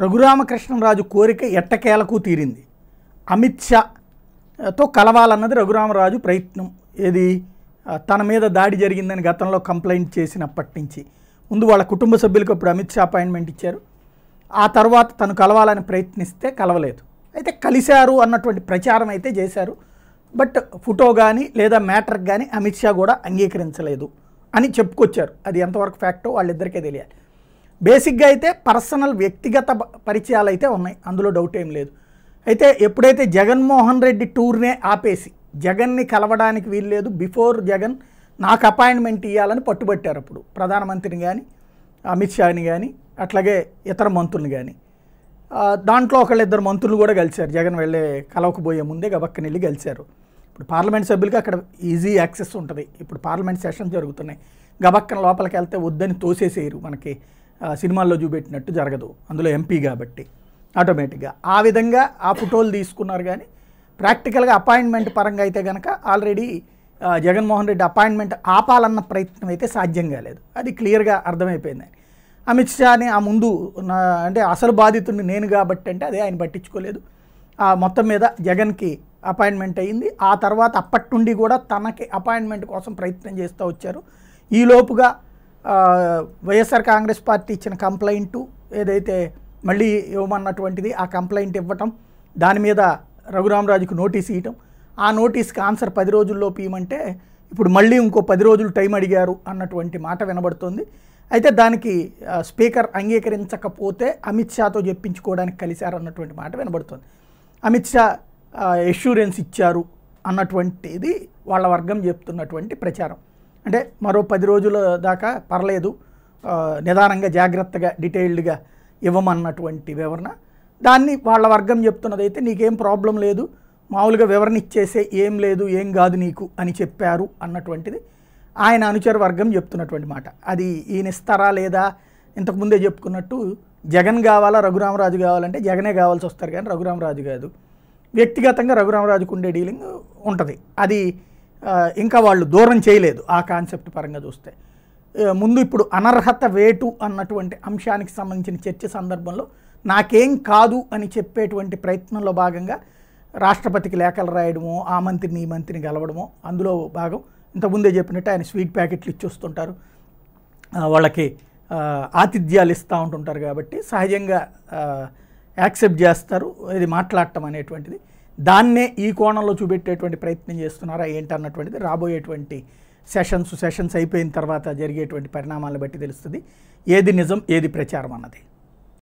రఘురామకృష్ణరాజు కోరిక ఎట్టకేలకు తీరింది అమిత్ షాతో కలవాలన్నది రఘురామరాజు ప్రయత్నం ఏది తన మీద దాడి జరిగిందని గతంలో కంప్లైంట్ చేసినప్పటి నుంచి ముందు వాళ్ళ కుటుంబ సభ్యులకు అప్పుడు అమిత్ షా అపాయింట్మెంట్ ఇచ్చారు ఆ తర్వాత తను కలవాలని ప్రయత్నిస్తే కలవలేదు అయితే కలిశారు అన్నటువంటి ప్రచారం అయితే చేశారు బట్ ఫోటో కానీ లేదా మ్యాటర్ కానీ అమిత్ షా కూడా అంగీకరించలేదు అని చెప్పుకొచ్చారు అది ఎంతవరకు ఫ్యాక్టో వాళ్ళిద్దరికే తెలియాలి బేసిక్గా అయితే పర్సనల్ వ్యక్తిగత పరిచయాలు అయితే ఉన్నాయి అందులో డౌట్ ఏం లేదు అయితే ఎప్పుడైతే జగన్మోహన్ రెడ్డి టూర్నే ఆపేసి జగన్ని కలవడానికి వీల్లేదు బిఫోర్ జగన్ నాకు అపాయింట్మెంట్ ఇవ్వాలని పట్టుబట్టారు అప్పుడు ప్రధానమంత్రిని కానీ అమిత్ షాని కానీ అట్లాగే ఇతర మంత్రులు కానీ దాంట్లో ఒకళ్ళిద్దరు మంత్రులు కూడా కలిశారు జగన్ వెళ్ళే కలవకపోయే ముందే గబక్కని వెళ్ళి కలిశారు ఇప్పుడు పార్లమెంట్ సభ్యులకి అక్కడ ఈజీ యాక్సెస్ ఉంటుంది ఇప్పుడు పార్లమెంట్ సెషన్ జరుగుతున్నాయి గబక్కన లోపలికి వెళ్తే వద్దని తోసేసేయరు మనకి సినిమాల్లో చూపెట్టినట్టు జరగదు అందులో ఎంపీ కాబట్టి ఆటోమేటిక్గా ఆ విధంగా ఆ ఫోటోలు తీసుకున్నారు కానీ ప్రాక్టికల్గా అపాయింట్మెంట్ పరంగా అయితే కనుక ఆల్రెడీ జగన్మోహన్ రెడ్డి అపాయింట్మెంట్ ఆపాలన్న ప్రయత్నం అయితే సాధ్యం కాలేదు అది క్లియర్గా అర్థమైపోయింది అమిత్ షాని ఆ ముందు అంటే అసలు బాధితుడిని నేను కాబట్టి అంటే అదే ఆయన పట్టించుకోలేదు ఆ మొత్తం మీద జగన్కి అపాయింట్మెంట్ అయ్యింది ఆ తర్వాత అప్పటి నుండి కూడా తనకి అపాయింట్మెంట్ కోసం ప్రయత్నం చేస్తూ వచ్చారు ఈలోపుగా వైఎస్ఆర్ కాంగ్రెస్ పార్టీ ఇచ్చిన కంప్లైంట్ ఏదైతే మళ్ళీ ఇవ్వమన్నటువంటిది ఆ కంప్లైంట్ ఇవ్వటం దాని మీద రఘురామరాజుకు నోటీస్ ఇవ్వటం ఆ నోటీస్కి ఆన్సర్ పది రోజుల్లో పీయమంటే ఇప్పుడు మళ్ళీ ఇంకో పది రోజులు టైం అడిగారు అన్నటువంటి మాట వినబడుతుంది అయితే దానికి స్పీకర్ అంగీకరించకపోతే అమిత్ షాతో చెప్పించుకోవడానికి కలిశారు అన్నటువంటి మాట వినబడుతుంది అమిత్ షా అష్యూరెన్స్ ఇచ్చారు అన్నటువంటిది వాళ్ళ వర్గం చెప్తున్నటువంటి ప్రచారం అంటే మరో పది రోజుల దాకా పర్లేదు నిదానంగా జాగ్రత్తగా డీటెయిల్డ్గా ఇవ్వమన్నటువంటి వివరణ దాన్ని వాళ్ళ వర్గం చెప్తున్నదైతే నీకేం ప్రాబ్లం లేదు మామూలుగా వివరణ ఇచ్చేసే ఏం లేదు ఏం కాదు నీకు అని చెప్పారు అన్నటువంటిది ఆయన అనుచర వర్గం చెప్తున్నటువంటి మాట అది ఈయన ఇస్తారా లేదా ఇంతకుముందే చెప్పుకున్నట్టు జగన్ కావాలా రఘురామరాజు కావాలంటే జగనే కావాల్సి వస్తారు కానీ రఘురామరాజు కాదు వ్యక్తిగతంగా రఘురామరాజుకు ఉండే డీలింగ్ ఉంటుంది అది ఇంకా వాళ్ళు దూరం చేయలేదు ఆ కాన్సెప్ట్ పరంగా చూస్తే ముందు ఇప్పుడు అనర్హత వేటు అన్నటువంటి అంశానికి సంబంధించిన చర్చ సందర్భంలో నాకేం కాదు అని చెప్పేటువంటి ప్రయత్నంలో భాగంగా రాష్ట్రపతికి లేఖలు రాయడమో ఆ మంత్రిని ఈ మంత్రిని గెలవడమో అందులో భాగం ఇంతకుముందే చెప్పినట్టు ఆయన స్వీట్ ప్యాకెట్లు ఇచ్చొస్తుంటారు వాళ్ళకి ఆతిథ్యాలు ఇస్తూ ఉంటుంటారు కాబట్టి సహజంగా యాక్సెప్ట్ చేస్తారు ఇది మాట్లాడటం అనేటువంటిది దాన్నే ఈ కోణంలో చూపెట్టేటువంటి ప్రయత్నం చేస్తున్నారా ఏంటన్నటువంటిది రాబోయేటువంటి సెషన్స్ సెషన్స్ అయిపోయిన తర్వాత జరిగేటువంటి పరిణామాలను బట్టి తెలుస్తుంది ఏది నిజం ఏది ప్రచారం అన్నది